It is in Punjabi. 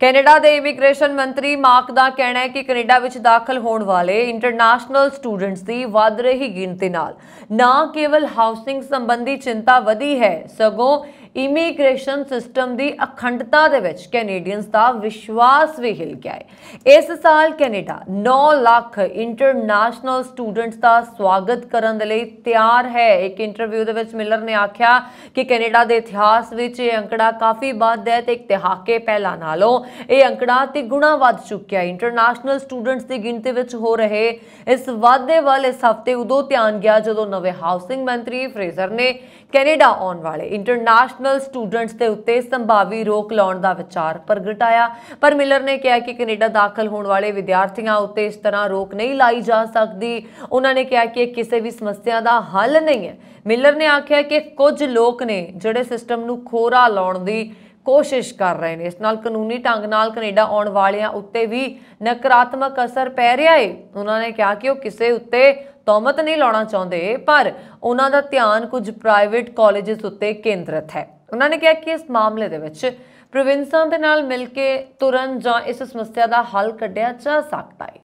ਕੈਨੇਡਾ ਦੇ ਇਮੀਗ੍ਰੇਸ਼ਨ ਮੰਤਰੀ ਮਾਰਕ ਦਾ ਕਹਿਣਾ ਹੈ ਕਿ ਕੈਨੇਡਾ ਵਿੱਚ ਦਾਖਲ ਹੋਣ ਵਾਲੇ ਇੰਟਰਨੈਸ਼ਨਲ ਸਟੂਡੈਂਟਸ ਦੀ ਵੱਧ ਰਹੀ ਗਿਣਤੀ ਨਾਲ ਨਾ ਕੇਵਲ ਹਾਊਸਿੰਗ ਸੰਬੰਧੀ ਚਿੰਤਾ ਵਧੀ ਹੈ ਸਗੋਂ ਇਮੀਗ੍ਰੇਸ਼ਨ ਸਿਸਟਮ ਦੀ ਅਖੰਡਤਾ ਦੇ ਵਿੱਚ ਕੈਨੇਡੀਅਨਸ ਦਾ ਵਿਸ਼ਵਾਸ ਵੀ ਹਿਲ ਗਿਆ ਹੈ ਇਸ ਸਾਲ ਕੈਨੇਡਾ 9 ਲੱਖ ਇੰਟਰਨੈਸ਼ਨਲ ਸਟੂਡੈਂਟਸ ਦਾ ਸਵਾਗਤ ਕਰਨ ਦੇ ਲਈ ਤਿਆਰ ਹੈ ਇੱਕ ਇੰਟਰਵਿਊ ਦੇ ਵਿੱਚ ਮਿਲਰ ਨੇ ਆਖਿਆ ਕਿ ਕੈਨੇਡਾ ਦੇ ਇਤਿਹਾਸ ਵਿੱਚ ਇਹ ਅੰਕੜਾ ਕਾਫੀ ਵੱਧ ਹੈ ਤੇ ਇੱਕ ਤਿਹਾਕੇ ਪਹਿਲਾਂ ਨਾਲੋਂ ਇਹ ਅੰਕੜਾ ਤੇ ਗੁਣਾ ਵੱਧ ਚੁੱਕਿਆ ਇੰਟਰਨੈਸ਼ਨਲ ਸਟੂਡੈਂਟਸ ਦੀ ਗਿਣਤੀ ਵਿੱਚ ਹੋ ਰਹੇ ਇਸ ਵਾਧੇ ਵੱਲ ਇਸ ਹਫ਼ਤੇ ਉਦੋਂ ਧਿਆਨ ਗਿਆ ਜਦੋਂ ਨਵੇਂ ਹਾਊਸਿੰਗ ਮੰਤਰੀ ਫਰੇਜ਼ਰ ਨੇ ਕੈਨੇਡਾ ਆਉਣ ਵਾਲੇ ਇੰਟਰਨੈਸ਼ਨਲ ਇੰਟਰਨੈਸ਼ਨਲ ਸਟੂਡੈਂਟਸ ਦੇ ਉੱਤੇ ਸੰਭਾਵੀ ਰੋਕ ਲਾਉਣ ਦਾ ਵਿਚਾਰ ਪ੍ਰਗਟਾਇਆ ਪਰ ਮਿਲਰ ਨੇ ਕਿਹਾ ਕਿ ਕੈਨੇਡਾ ਦਾਖਲ ਹੋਣ ਵਾਲੇ ਵਿਦਿਆਰਥੀਆਂ ਉੱਤੇ ਇਸ ਤਰ੍ਹਾਂ ਰੋਕ ਨਹੀਂ ਲਾਈ ਜਾ ਸਕਦੀ ਉਹਨਾਂ ਨੇ ਕਿਹਾ ਕਿ ਇਹ ਕਿਸੇ ਵੀ ਸਮੱਸਿਆ ਦਾ ਹੱਲ ਨਹੀਂ ਹੈ ਮਿਲਰ ਨੇ ਆਖਿਆ ਕਿ ਕੁਝ ਲੋਕ ਨੇ ਜਿਹੜੇ ਸਿਸਟਮ ਨੂੰ ਖੋਰਾ ਲਾਉਣ ਦੀ ਕੋਸ਼ਿਸ਼ ਕਰ ਰਹੇ ਨੇ ਇਸ ਨਾਲ ਕਾਨੂੰਨੀ ਢੰਗ ਨਾਲ ਕੈਨੇਡਾ ਆਉਣ ਵਾਲਿਆਂ ਉੱਤੇ ਵੀ ਨਕਾਰਾਤਮਕ ਅਸਰ ਪੈ ਰਿਹਾ ਹੈ ਉਹਨਾਂ ਨੇ ਕਿਹਾ ਕਿ ਉਹ ਕਿਸੇ ਉੱਤੇ ਤੌਮਤ ਨਹੀਂ ਲਾਉਣਾ ਚਾਹੁੰਦੇ ਪਰ ਉਹਨਾਂ ਦਾ ਧਿਆਨ ਕੁਝ ਪ੍ਰਾਈਵੇਟ ਕਾਲਜਸ ਉੱਤੇ ਕੇਂਦਰਿਤ ਹੈ ਉਹਨਾਂ ਨੇ ਕਿਹਾ ਕਿ ਇਸ ਮਾਮਲੇ ਦੇ ਵਿੱਚ ਪ੍ਰੋਵਿੰਸਾਂ ਦੇ ਨਾਲ ਮਿਲ ਕੇ ਤੁਰੰਤ ਜਾਂ ਇਸ ਸਮੱਸਿਆ ਦਾ ਹੱਲ ਕੱਢਿਆ ਜਾ ਸਕਦਾ ਹੈ